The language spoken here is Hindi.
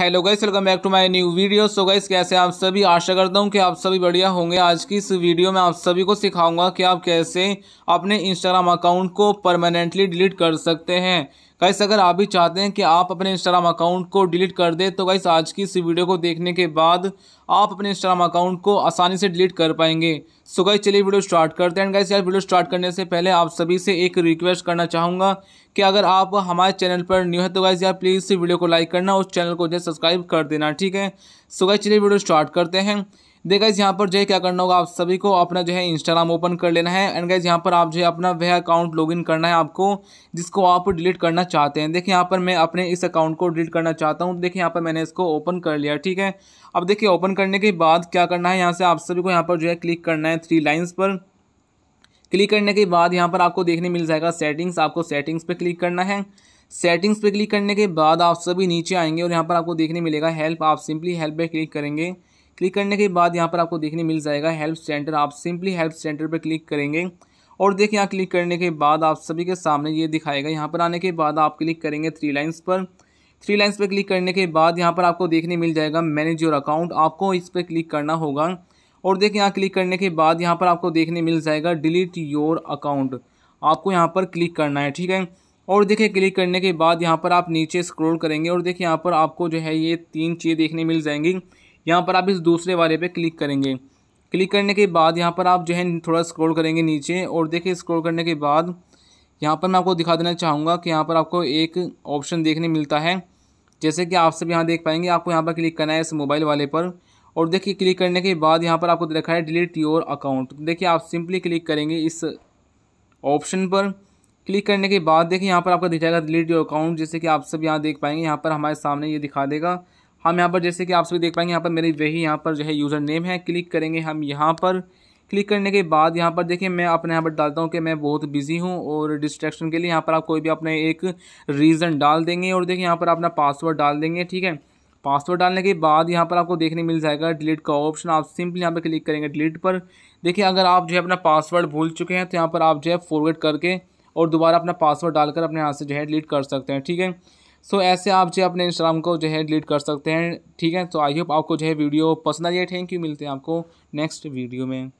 hello guys welcome back to my new video so guys कैसे आप सभी आशा करता हूँ कि आप सभी बढ़िया होंगे आज की इस वीडियो में आप सभी को सिखाऊंगा कि आप कैसे अपने इंस्टाग्राम अकाउंट को परमानेंटली डिलीट कर सकते हैं गाइस अगर आप भी चाहते हैं कि आप अपने इंस्टाग्राम अकाउंट को डिलीट कर दें तो गाइस आज की इस वीडियो को देखने के बाद आप अपने इंस्टाग्राम अकाउंट को आसानी से डिलीट कर पाएंगे सो गाइस चलिए वीडियो स्टार्ट करते हैं गाइस यार वीडियो स्टार्ट करने से पहले आप सभी से एक रिक्वेस्ट करना चाहूँगा कि अगर आप हमारे चैनल पर न्यू है तो गाइस यार प्लीज़ इस वीडियो को लाइक करना और चैनल को जो सब्सक्राइब कर देना ठीक है सो गाइस चलिए वीडियो स्टार्ट करते हैं देखा इस यहाँ पर जो है क्या करना होगा आप सभी को अपना जो है इंस्टाग्राम ओपन कर लेना है एंड गाइज यहाँ पर आप जो है अपना वह अकाउंट लॉगिन करना है आपको जिसको आप डिलीट करना चाहते हैं देखिए यहाँ पर मैं अपने इस अकाउंट को डिलीट करना चाहता हूँ देखिए यहाँ पर मैंने इसको ओपन कर लिया ठीक है अब देखिए ओपन करने के बाद क्या करना है यहाँ से आप सभी को यहाँ पर जो है क्लिक करना है थ्री लाइन्स पर क्लिक करने के बाद यहाँ पर आपको देखने मिल जाएगा सेटिंग्स आपको सेटिंग्स पर क्लिक करना है सेटिंग्स पर क्लिक करने के बाद आप सभी नीचे आएंगे और यहाँ पर आपको देखने मिलेगा हेल्प आप सिंपली हेल्प पर क्लिक करेंगे क्लिक करने के बाद यहाँ पर आपको देखने मिल जाएगा हेल्प सेंटर आप सिंपली हेल्प सेंटर पर क्लिक करेंगे और देखिए यहाँ क्लिक करने के बाद आप सभी के सामने ये दिखाएगा यहाँ पर आने के बाद आप क्लिक करेंगे थ्री लाइन्स पर थ्री लाइन्स पर क्लिक करने के बाद यहाँ पर आपको देखने मिल जाएगा मैनेज योर अकाउंट आपको इस पर क्लिक करना होगा और देखिए यहाँ क्लिक करने के बाद यहाँ पर आपको देखने मिल जाएगा डिलीट योर अकाउंट आपको यहाँ पर क्लिक करना है ठीक है और देखिए क्लिक करने के बाद यहाँ पर आप नीचे स्क्रॉल करेंगे और देखिए यहाँ पर आपको जो है ये तीन चीज़ें देखने मिल जाएंगी यहाँ पर आप इस दूसरे वाले पे क्लिक करेंगे क्लिक करने के बाद यहाँ पर आप जो है थोड़ा स्क्रॉल करेंगे नीचे और देखिए स्क्रॉल करने के बाद यहाँ पर मैं आपको दिखा देना चाहूँगा कि यहाँ पर आपको एक ऑप्शन देखने मिलता है जैसे कि आप सब यहाँ देख पाएंगे आपको यहाँ पर क्लिक करना है इस मोबाइल वाले पर और देखिए क्लिक करने के बाद यहाँ पर आपको रखा है डिलीट योर अकाउंट देखिए आप सिंपली क्लिक करेंगे इस ऑप्शन पर क्लिक करने के बाद देखिए यहाँ पर आपका दिखाएगा डिलीट योर अकाउंट जैसे कि आप सब यहाँ देख पाएंगे यहाँ पर हमारे सामने ये दिखा देगा हम यहाँ पर जैसे कि आप सभी देख पाएंगे यहाँ पर मेरी वही यहाँ पर जो है यूज़र नेम है क्लिक करेंगे हम यहाँ पर क्लिक करने के बाद यहाँ पर देखिए मैं अपने यहाँ पर डालता हूँ कि मैं बहुत बिजी हूँ और डिस्ट्रैक्शन के लिए यहाँ पर आप कोई भी अपने एक रीज़न डाल देंगे और देखिए यहाँ पर अपना पासवर्ड डाल देंगे ठीक है पासवर्ड डालने के बाद यहाँ पर आपको देखने मिल जाएगा डिलीट का ऑप्शन आप सिंपली यहाँ पर क्लिक करेंगे डिलीट पर देखिए अगर आप जो है अपना पासवर्ड भूल चुके हैं तो यहाँ पर आप जो है फॉरवर्ड करके और दोबारा अपना पासवर्ड डालकर अपने यहाँ से जो है डिलीट कर सकते हैं ठीक है सो so, ऐसे आप जो अपने इंस्टाग्राम को जो है डिलीट कर सकते हैं ठीक है तो आई होप आपको जो है वीडियो पसंद आई है थैंक यू मिलते हैं आपको नेक्स्ट वीडियो में